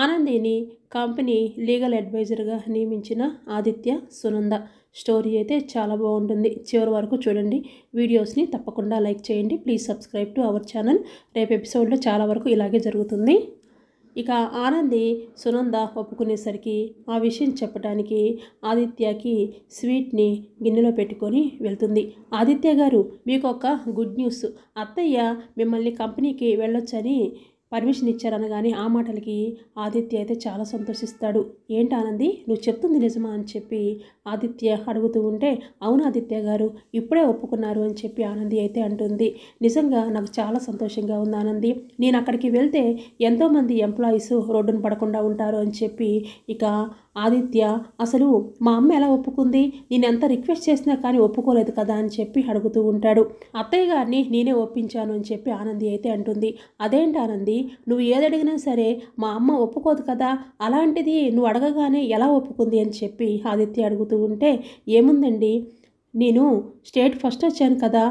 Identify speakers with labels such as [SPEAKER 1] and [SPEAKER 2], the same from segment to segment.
[SPEAKER 1] ఆనందిని company legal అడ్వైజర్గా నియమించిన Aditya Sunanda story అయితే చాలా బాగుంటుంది చివరి వరకు చూడండి వీడియోస్ని తప్పకుండా లైక్ చేయండి please subscribe to our channel రేపు ఎపిసోడ్లో చాలా వరకు ఇలాగే జరుగుతుంది ఇక ఆనంది సునంద ఒప్పుకునేసరికి ఆ విషయం చెప్పడానికి ఆదిత్యకి స్వీట్ని గిన్నెలో పెట్టుకొని వెళ్తుంది ఆదిత్య గారు మీకు ఒక గుడ్ న్యూస్ అత్తయ్య మిమ్మల్ని కంపెనీకి వెళ్ళొచ్చని పర్మిషన్ ఇచ్చారనగానే ఆ మాటలకి ఆదిత్య అయితే చాలా సంతోషిస్తాడు ఏంటి ఆనంది నువ్వు చెప్తుంది నిజమా అని చెప్పి ఆదిత్య అడుగుతూ ఉంటే అవును ఆదిత్య గారు ఇప్పుడే ఒప్పుకున్నారు అని చెప్పి ఆనంది అయితే అంటుంది నిజంగా నాకు చాలా సంతోషంగా ఉంది ఆనంది నేను అక్కడికి వెళ్తే ఎంతోమంది ఎంప్లాయీస్ రోడ్డును పడకుండా ఉంటారు అని చెప్పి ఇక ఆదిత్య అసలు మా అమ్మ ఎలా ఒప్పుకుంది నేను ఎంత రిక్వెస్ట్ చేసినా కానీ ఒప్పుకోలేదు కదా అని చెప్పి అడుగుతూ ఉంటాడు అత్తయ్య గారిని నేనే ఒప్పించాను అని చెప్పి ఆనంది అయితే అంటుంది అదేంటి ఆనంది నువ్వు ఏదడిగినా సరే మా అమ్మ ఒప్పుకోదు కదా అలాంటిది నువ్వు అడగగానే ఎలా ఒప్పుకుంది అని చెప్పి ఆదిత్య అడుగుతూ ఉంటే ఏముందండి నేను స్టేట్ ఫస్ట్ వచ్చాను కదా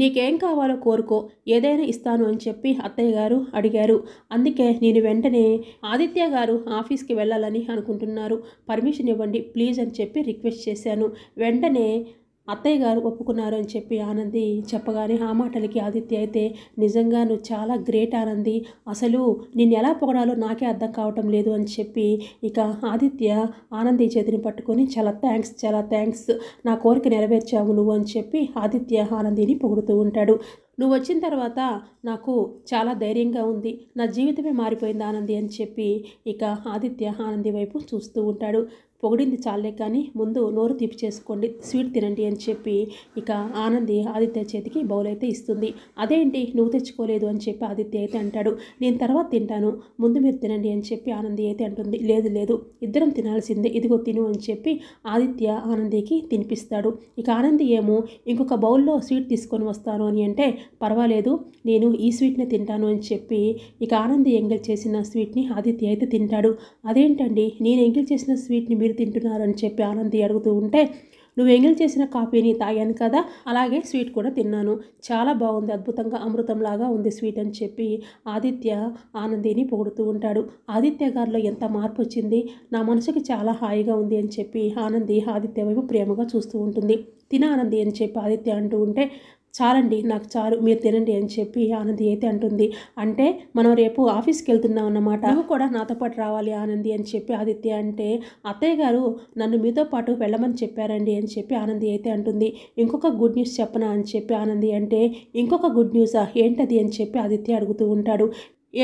[SPEAKER 1] నీకేం కావాలో కోరుకో ఏదైనా ఇస్తాను అని చెప్పి అత్తయ్య గారు అడిగారు అందుకే నేను వెంటనే ఆదిత్య గారు ఆఫీస్కి వెళ్ళాలని అనుకుంటున్నారు పర్మిషన్ ఇవ్వండి ప్లీజ్ అని చెప్పి రిక్వెస్ట్ చేశాను వెంటనే అత్తయ్య గారు ఒప్పుకున్నారు అని చెప్పి ఆనంది చెప్పగానే ఆ మాటలకి ఆదిత్య అయితే నిజంగా నువ్వు చాలా గ్రేట్ ఆనంది అసలు నేను ఎలా పొగడాలో నాకే అర్థం కావటం లేదు అని చెప్పి ఇక ఆదిత్య ఆనంది చేతిని పట్టుకొని చాలా థ్యాంక్స్ చాలా థ్యాంక్స్ నా కోరిక నెరవేర్చావు నువ్వు అని చెప్పి ఆదిత్య ఆనందిని పొగుడుతూ ఉంటాడు నువ్వు వచ్చిన తర్వాత నాకు చాలా ధైర్యంగా ఉంది నా జీవితమే మారిపోయింది ఆనంది అని చెప్పి ఇక ఆదిత్య ఆనంది వైపు చూస్తూ ఉంటాడు పొగిడింది చాలే కానీ ముందు నోరు తీపి చేసుకోండి స్వీట్ తినండి అని చెప్పి ఇక ఆనంది ఆదిత్య చేతికి బౌల్ అయితే ఇస్తుంది అదేంటి నువ్వు తెచ్చుకోలేదు అని చెప్పి ఆదిత్య అయితే అంటాడు నేను తర్వాత తింటాను ముందు మీరు తినండి అని చెప్పి ఆనంది అయితే అంటుంది లేదు లేదు ఇద్దరం తినాల్సిందే ఇదిగో తిను అని చెప్పి ఆదిత్య ఆనందికి తినిపిస్తాడు ఇక ఆనంది ఏమో ఇంకొక బౌల్లో స్వీట్ తీసుకొని వస్తాను అని అంటే పర్వాలేదు నేను ఈ స్వీట్ని తింటాను అని చెప్పి ఇక ఆనంద్ ఎంగిల్ చేసిన స్వీట్ని ఆదిత్య అయితే తింటాడు అదేంటండి నేను ఎంగిల్ చేసిన స్వీట్ని మీరు తింటున్నారని చెప్పి ఆనంది అడుగుతూ ఉంటే నువ్వు ఎంగిల్ చేసిన కాఫీని తాగాను కదా అలాగే స్వీట్ కూడా తిన్నాను చాలా బాగుంది అద్భుతంగా అమృతంలాగా ఉంది స్వీట్ అని చెప్పి ఆదిత్య ఆనందిని పొగుడుతూ ఉంటాడు ఆదిత్య గారిలో ఎంత మార్పు వచ్చింది నా మనసుకి చాలా హాయిగా ఉంది అని చెప్పి ఆనంది ఆదిత్య వైపు ప్రేమగా చూస్తూ ఉంటుంది తిన ఆనంది అని చెప్పి ఆదిత్య అంటూ ఉంటే చాలండి నాకు చాలు మీరు తినండి అని చెప్పి ఆనంది అయితే అంటుంది అంటే మనం రేపు ఆఫీస్కి వెళ్తున్నాం అన్నమాట నువ్వు కూడా నాతో పాటు రావాలి ఆనంది అని చెప్పి ఆదిత్య అంటే అత్తయ్య గారు నన్ను మీతో పాటు వెళ్ళమని చెప్పారండి అని చెప్పి ఆనంది అయితే అంటుంది ఇంకొక గుడ్ న్యూస్ చెప్పనా అని చెప్పి ఆనంది అంటే ఇంకొక గుడ్ న్యూసా ఏంటది అని చెప్పి ఆదిత్య అడుగుతూ ఉంటాడు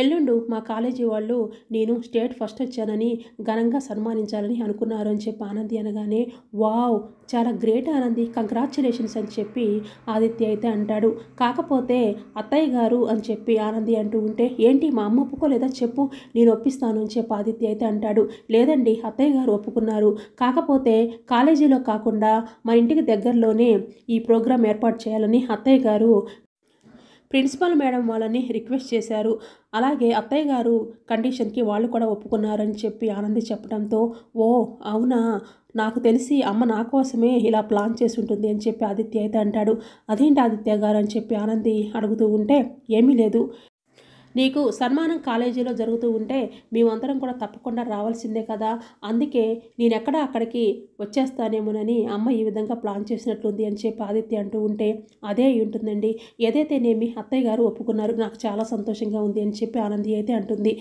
[SPEAKER 1] ఎల్లుండు మా కాలేజీ వాళ్ళు నేను స్టేట్ ఫస్ట్ వచ్చానని ఘనంగా సన్మానించాలని అనుకున్నారు అని చెప్పి ఆనంది అనగానే వావ్ చాలా గ్రేట్ ఆనంది కంగ్రాచులేషన్స్ అని చెప్పి ఆదిత్య అయితే అంటాడు కాకపోతే అత్తయ్య గారు అని చెప్పి ఆనంది అంటూ ఉంటే ఏంటి మా అమ్మ ఒప్పుకోలేదా చెప్పు నేను ఒప్పిస్తాను అని చెప్పి ఆదిత్య అయితే అంటాడు లేదండి అత్తయ్య గారు ఒప్పుకున్నారు కాకపోతే కాలేజీలో కాకుండా మా ఇంటికి దగ్గరలోనే ఈ ప్రోగ్రాం ఏర్పాటు చేయాలని అత్తయ్య గారు ప్రిన్సిపాల్ మేడం వాళ్ళని రిక్వెస్ట్ చేశారు అలాగే అత్తయ్య గారు కండిషన్కి వాళ్ళు కూడా ఒప్పుకున్నారని చెప్పి ఆనంది చెప్పడంతో ఓ అవునా నాకు తెలిసి అమ్మ నా కోసమే ఇలా ప్లాన్ చేసి ఉంటుంది అని చెప్పి ఆదిత్య అయితే అంటాడు అదేంటి ఆదిత్య గారు అని చెప్పి ఆనంది అడుగుతూ ఉంటే ఏమీ లేదు నీకు సన్మానం కాలేజీలో జరుగుతూ ఉంటే మేమందరం కూడా తప్పకుండా రావాల్సిందే కదా అందుకే నేనెక్కడ అక్కడికి వచ్చేస్తానేమోనని అమ్మ ఈ విధంగా ప్లాన్ చేసినట్లుంది అని చెప్పి ఆదిత్య అంటూ ఉంటే అదే ఉంటుందండి ఏదైతే నేమి అత్తయ్య గారు ఒప్పుకున్నారు నాకు చాలా సంతోషంగా ఉంది అని చెప్పి ఆనంది అయితే అంటుంది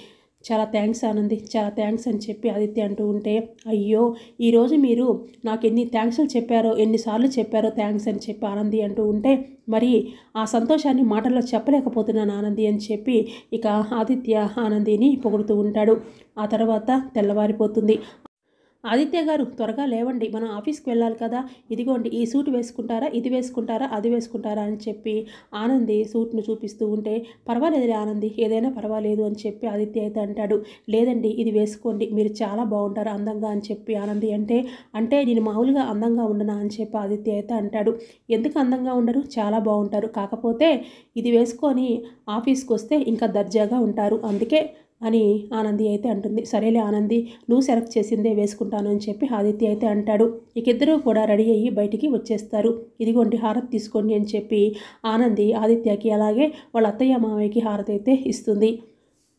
[SPEAKER 1] చాలా థ్యాంక్స్ ఆనంది చాలా థ్యాంక్స్ అని చెప్పి ఆదిత్య అంటూ ఉంటే అయ్యో ఈరోజు మీరు నాకు ఎన్ని థ్యాంక్స్లు చెప్పారో ఎన్నిసార్లు చెప్పారో థ్యాంక్స్ అని చెప్పి ఆనంది అంటూ ఉంటే మరి ఆ సంతోషాన్ని మాటల్లో చెప్పలేకపోతున్నాను ఆనంది అని చెప్పి ఇక ఆదిత్య ఆనందిని పొగుడుతూ ఉంటాడు ఆ తర్వాత తెల్లవారిపోతుంది ఆదిత్య గారు త్వరగా లేవండి మనం ఆఫీస్కి వెళ్ళాలి కదా ఇదిగోండి ఈ సూట్ వేసుకుంటారా ఇది వేసుకుంటారా అది వేసుకుంటారా అని చెప్పి ఆనంది సూట్ను చూపిస్తూ ఉంటే పర్వాలేదులే ఆనంది ఏదైనా పర్వాలేదు అని చెప్పి ఆదిత్య అయితే అంటాడు లేదండి ఇది వేసుకోండి మీరు చాలా బాగుంటారు అందంగా అని చెప్పి ఆనంది అంటే అంటే నేను మామూలుగా అందంగా ఉండనా అని చెప్పి ఆదిత్య అయితే అంటాడు ఎందుకు అందంగా ఉండరు చాలా బాగుంటారు కాకపోతే ఇది వేసుకొని ఆఫీస్కి వస్తే ఇంకా దర్జాగా ఉంటారు అందుకే అని ఆనంది అయితే అంటుంది సరేలే ఆనంది నువ్వు సెలెక్ట్ చేసిందే వేసుకుంటాను అని చెప్పి ఆదిత్య అయితే అంటాడు ఇకిద్దరూ కూడా రెడీ అయ్యి బయటికి వచ్చేస్తారు ఇదిగోండి హారతి తీసుకోండి అని చెప్పి ఆనంది ఆదిత్యకి అలాగే వాళ్ళ అత్తయ్య మామయ్యకి హారతి అయితే ఇస్తుంది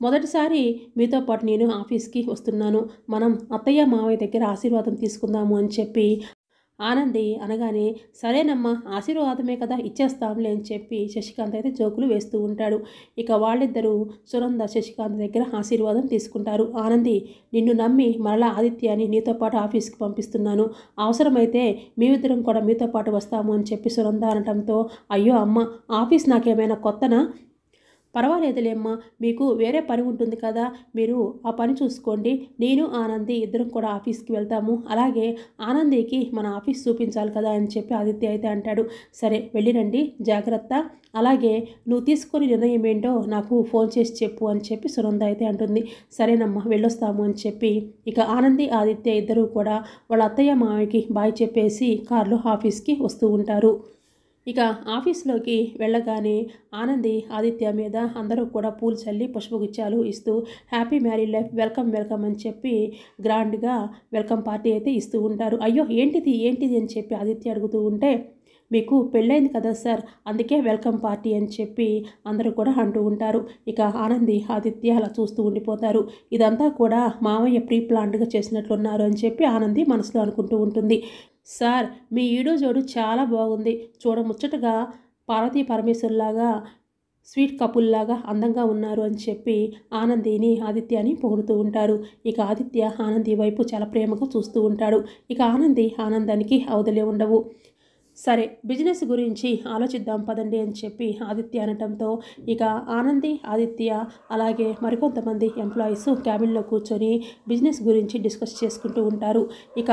[SPEAKER 1] మొదటిసారి మీతో పాటు నేను ఆఫీస్కి వస్తున్నాను మనం అత్తయ్య మావయ్య దగ్గర ఆశీర్వాదం తీసుకుందాము అని చెప్పి ఆనంది అనగానే సరేనమ్మా ఆశీర్వాదమే కదా ఇచ్చేస్తాంలే అని చెప్పి శశికాంత్ అయితే జోకులు వేస్తూ ఉంటాడు ఇక వాళ్ళిద్దరూ సునంద శశికాంత్ దగ్గర ఆశీర్వాదం తీసుకుంటారు ఆనంది నిన్ను నమ్మి మరలా ఆదిత్యాన్ని నీతో పాటు ఆఫీస్కి పంపిస్తున్నాను అవసరమైతే మేమిద్దరం కూడా మీతో పాటు వస్తాము అని చెప్పి సునంద అనటంతో అయ్యో అమ్మ ఆఫీస్ నాకేమైనా కొత్తనా పర్వాలేదులేమ్మా మీకు వేరే పని ఉంటుంది కదా మీరు ఆ పని చూసుకోండి నేను ఆనంది ఇద్దరం కూడా ఆఫీస్కి వెళ్తాము అలాగే ఆనందికి మన ఆఫీస్ చూపించాలి కదా అని చెప్పి ఆదిత్య అయితే అంటాడు సరే వెళ్ళిరండి జాగ్రత్త అలాగే నువ్వు తీసుకొని నిర్ణయం ఏంటో నాకు ఫోన్ చేసి చెప్పు అని చెప్పి సునంద అయితే అంటుంది సరేనమ్మా వెళ్ళొస్తాము అని చెప్పి ఇక ఆనంది ఆదిత్య ఇద్దరూ కూడా వాళ్ళ అత్తయ్య మామయ్యకి బాయ్ చెప్పేసి కార్లో ఆఫీస్కి వస్తూ ఉంటారు ఇక ఆఫీస్లోకి వెళ్ళగానే ఆనంది ఆదిత్య మీద అందరూ కూడా పూలు చల్లి పుష్పగుచ్చాలు ఇస్తూ happy married life welcome welcome అని చెప్పి గ్రాండ్గా వెల్కమ్ పార్టీ అయితే ఇస్తూ ఉంటారు అయ్యో ఏంటిది ఏంటిది అని చెప్పి ఆదిత్య అడుగుతూ ఉంటే మీకు పెళ్ళైంది కదా సార్ అందుకే వెల్కమ్ పార్టీ అని చెప్పి అందరూ కూడా అంటూ ఉంటారు ఇక ఆనంది ఆదిత్య అలా చూస్తూ ఉండిపోతారు ఇదంతా కూడా మామయ్య ప్రీ ప్లాన్డ్గా చేసినట్లున్నారు అని చెప్పి ఆనంది మనసులో అనుకుంటూ ఉంటుంది సార్ మీ ఈడో జోడు చాలా బాగుంది చూడముచ్చటగా పార్వతీ పరమేశ్వర్లాగా స్వీట్ కపుల్లాగా అందంగా ఉన్నారు అని చెప్పి ఆనందిని ఆదిత్యాని పొగుడుతూ ఉంటారు ఇక ఆదిత్య ఆనంది వైపు చాలా ప్రేమగా చూస్తూ ఉంటాడు ఇక ఆనంది ఆనందానికి అవదలే ఉండవు సరే బిజినెస్ గురించి ఆలోచిద్దాం పదండి అని చెప్పి ఆదిత్య అనటంతో ఇక ఆనంది ఆదిత్య అలాగే మరికొంతమంది ఎంప్లాయీస్ క్యాబిన్లో కూర్చొని బిజినెస్ గురించి డిస్కస్ చేసుకుంటూ ఉంటారు ఇక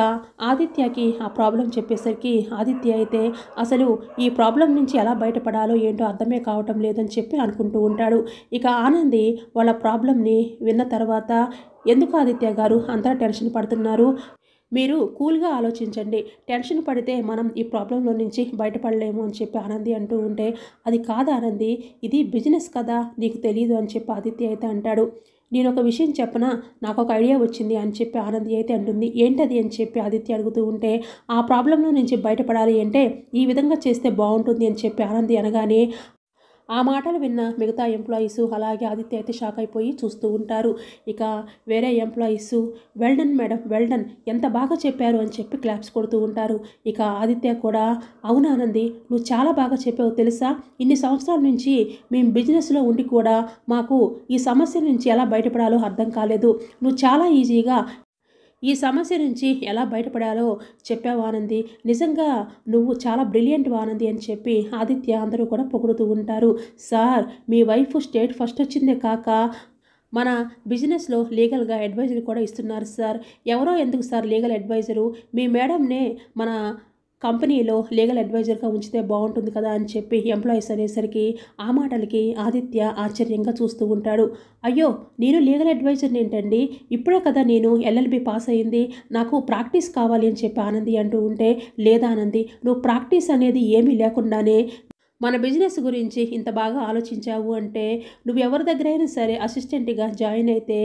[SPEAKER 1] ఆదిత్యకి ఆ ప్రాబ్లం చెప్పేసరికి ఆదిత్య అయితే అసలు ఈ ప్రాబ్లం నుంచి ఎలా బయటపడాలో ఏంటో అర్థమే కావటం లేదని చెప్పి అనుకుంటూ ఉంటాడు ఇక ఆనంది వాళ్ళ ప్రాబ్లంని విన్న తర్వాత ఎందుకు ఆదిత్య గారు అంతా టెన్షన్ పడుతున్నారు మీరు కూల్గా ఆలోచించండి టెన్షన్ పడితే మనం ఈ ప్రాబ్లంలో నుంచి బయటపడలేము అని చెప్పి ఆనంది అంటూ ఉంటే అది కాదు ఆనంది ఇది బిజినెస్ కదా నీకు తెలియదు అని చెప్పి ఆదిత్య అయితే అంటాడు నేను ఒక విషయం చెప్పనా నాకు ఒక ఐడియా వచ్చింది అని చెప్పి ఆనంది అయితే అంటుంది ఏంటది అని చెప్పి ఆదిత్య అడుగుతూ ఉంటే ఆ ప్రాబ్లంలో నుంచి బయటపడాలి అంటే ఈ విధంగా చేస్తే బాగుంటుంది అని చెప్పి ఆనంది అనగానే ఆ మాటలు విన్న మిగతా ఎంప్లాయీసు అలాగే ఆదిత్య అయితే షాక్ అయిపోయి చూస్తూ ఉంటారు ఇక వేరే ఎంప్లాయీసు వెల్డన్ మేడం వెల్డన్ ఎంత బాగా చెప్పారు అని చెప్పి క్లాప్స్ కొడుతూ ఉంటారు ఇక ఆదిత్య కూడా అవునా నంది నువ్వు చాలా బాగా చెప్పావు తెలుసా ఇన్ని సంవత్సరాల నుంచి మేము బిజినెస్లో ఉండి కూడా మాకు ఈ సమస్య నుంచి ఎలా బయటపడాలో అర్థం కాలేదు నువ్వు చాలా ఈజీగా ఈ సమస్య నుంచి ఎలా బయటపడాలో చెప్పావు ఆనంది నిజంగా నువ్వు చాలా బ్రిలియంట్ ఆనంది అని చెప్పి ఆదిత్య అందరూ కూడా పొగుడుతూ ఉంటారు సార్ మీ వైఫ్ స్టేట్ ఫస్ట్ వచ్చిందే కాక మన బిజినెస్లో లీగల్గా అడ్వైజర్ కూడా ఇస్తున్నారు సార్ ఎవరో ఎందుకు సార్ లీగల్ అడ్వైజరు మీ మేడంనే మన కంపెనీలో లీగల్ అడ్వైజర్గా ఉంచితే బాగుంటుంది కదా అని చెప్పి ఎంప్లాయీస్ అనేసరికి ఆ మాటలకి ఆదిత్య ఆశ్చర్యంగా చూస్తూ ఉంటాడు అయ్యో నేను లీగల్ అడ్వైజర్ని ఏంటండి ఇప్పుడే కదా నేను ఎల్ఎల్బి పాస్ అయింది నాకు ప్రాక్టీస్ కావాలి అని చెప్పి ఆనంది అంటూ ఉంటే లేదా ఆనంది నువ్వు ప్రాక్టీస్ అనేది ఏమీ లేకుండానే మన బిజినెస్ గురించి ఇంత బాగా ఆలోచించావు అంటే నువ్వు ఎవరి దగ్గరైనా సరే అసిస్టెంట్గా జాయిన్ అయితే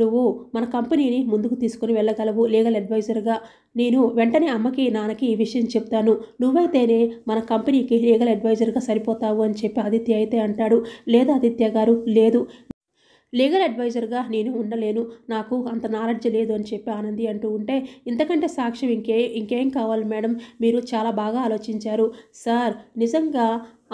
[SPEAKER 1] నువ్వు మన కంపెనీని ముందుకు తీసుకుని వెళ్ళగలవు లీగల్ అడ్వైజర్గా నేను వెంటనే అమ్మకి నాన్నకి ఈ విషయం చెప్తాను నువ్వైతేనే మన కంపెనీకి లీగల్ అడ్వైజర్గా సరిపోతావు అని చెప్పి ఆదిత్య అయితే అంటాడు లేదు ఆదిత్య గారు లేదు లీగల్ అడ్వైజర్గా నేను ఉండలేను నాకు అంత నాలెడ్జ్ లేదు అని చెప్పి ఆనంది అంటూ ఉంటే ఇంతకంటే సాక్ష్యం ఇంకే ఇంకేం కావాలి మేడం మీరు చాలా బాగా ఆలోచించారు సార్ నిజంగా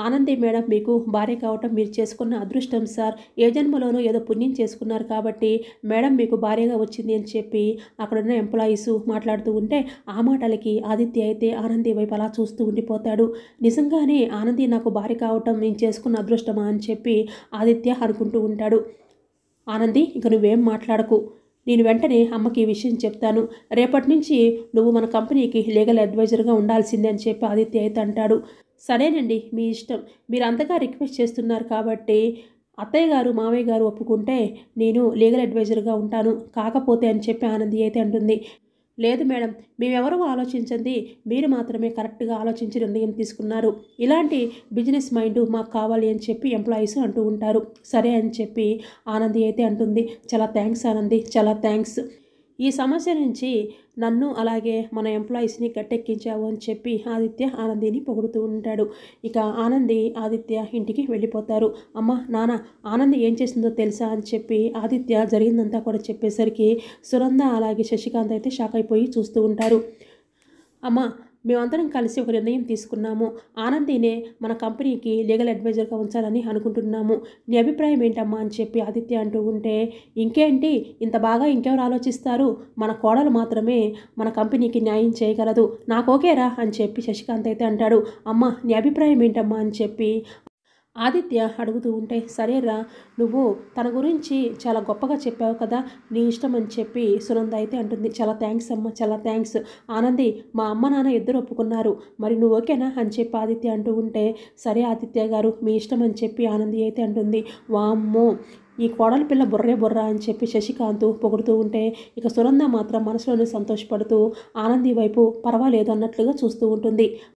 [SPEAKER 1] ఆనంది మేడం మీకు భార్య కావటం మీరు చేసుకున్న అదృష్టం సార్ ఏ జన్మలోనూ ఏదో పుణ్యం చేసుకున్నారు కాబట్టి మేడం మీకు భార్యగా వచ్చింది అని చెప్పి అక్కడున్న ఎంప్లాయీస్ మాట్లాడుతూ ఉంటే ఆ మాటలకి ఆదిత్య అయితే ఆనంది వైపు అలా చూస్తూ ఉండిపోతాడు నిజంగానే ఆనంది నాకు భార్య కావటం నేను చేసుకున్న అదృష్టమా అని చెప్పి ఆదిత్య అనుకుంటూ ఉంటాడు ఆనంది ఇక నువ్వేం మాట్లాడకు నేను వెంటనే అమ్మకి ఈ విషయం చెప్తాను రేపటి నుంచి నువ్వు మన కంపెనీకి లీగల్ అడ్వైజర్గా ఉండాల్సిందే అని చెప్పి ఆదిత్య అయితే అంటాడు సరేనండి మీ ఇష్టం మీరు అంతగా రిక్వెస్ట్ చేస్తున్నారు కాబట్టి అత్తయ్య గారు మామయ్య గారు ఒప్పుకుంటే నేను లీగల్ అడ్వైజర్గా ఉంటాను కాకపోతే అని చెప్పి ఆనంది అయితే అంటుంది లేదు మేడం మేమెవరూ ఆలోచించింది మీరు మాత్రమే కరెక్ట్గా ఆలోచించి నిర్ణయం తీసుకున్నారు ఇలాంటి బిజినెస్ మైండ్ మాకు కావాలి అని చెప్పి ఎంప్లాయీస్ అంటూ ఉంటారు సరే అని చెప్పి ఆనంది అయితే అంటుంది చాలా థ్యాంక్స్ ఆనంది చాలా థ్యాంక్స్ ఈ సమస్య నుంచి నన్ను అలాగే మన ఎంప్లాయీస్ని గట్టెక్కించావు అని చెప్పి ఆదిత్య ఆనందిని పొగుడుతూ ఉంటాడు ఇక ఆనంది ఆదిత్య ఇంటికి వెళ్ళిపోతారు అమ్మ నాన్న ఆనంది ఏం చేసిందో తెలుసా అని చెప్పి ఆదిత్య జరిగిందంతా కూడా చెప్పేసరికి సురంద అలాగే శశికాంత్ అయితే షాక్ అయిపోయి చూస్తూ ఉంటారు అమ్మ మేమందరం కలిసి ఒక నిర్ణయం తీసుకున్నాము ఆనందీనే మన కంపెనీకి లీగల్ అడ్వైజర్గా ఉంచాలని అనుకుంటున్నాము నీ అభిప్రాయం ఏంటమ్మా అని చెప్పి ఆదిత్య అంటూ ఉంటే ఇంకేంటి ఇంత బాగా ఇంకెవరు ఆలోచిస్తారు మన కోడలు మాత్రమే మన కంపెనీకి న్యాయం చేయగలదు నాకు ఓకేరా అని చెప్పి శశికాంత్ అయితే అంటాడు అమ్మ నీ అభిప్రాయం ఏంటమ్మా అని చెప్పి ఆదిత్య అడుగుతూ ఉంటే సరేరా నువ్వు తన గురించి చాలా గొప్పగా చెప్పావు కదా నీ ఇష్టం అని చెప్పి సునంద అయితే అంటుంది చాలా థ్యాంక్స్ అమ్మ చాలా థ్యాంక్స్ ఆనంది మా అమ్మ నాన్న ఇద్దరు ఒప్పుకున్నారు మరి నువ్వు ఓకేనా అని చెప్పి ఆదిత్య అంటూ ఉంటే సరే ఆదిత్య గారు మీ ఇష్టం అని చెప్పి ఆనంది అయితే అంటుంది వామ్మో ఈ కోడలి పిల్ల బుర్రే బుర్ర అని చెప్పి శశికాంత్ పొగుడుతూ ఉంటే ఇక సునంద మాత్రం మనసులోనే సంతోషపడుతూ ఆనంది వైపు పర్వాలేదు అన్నట్లుగా చూస్తూ ఉంటుంది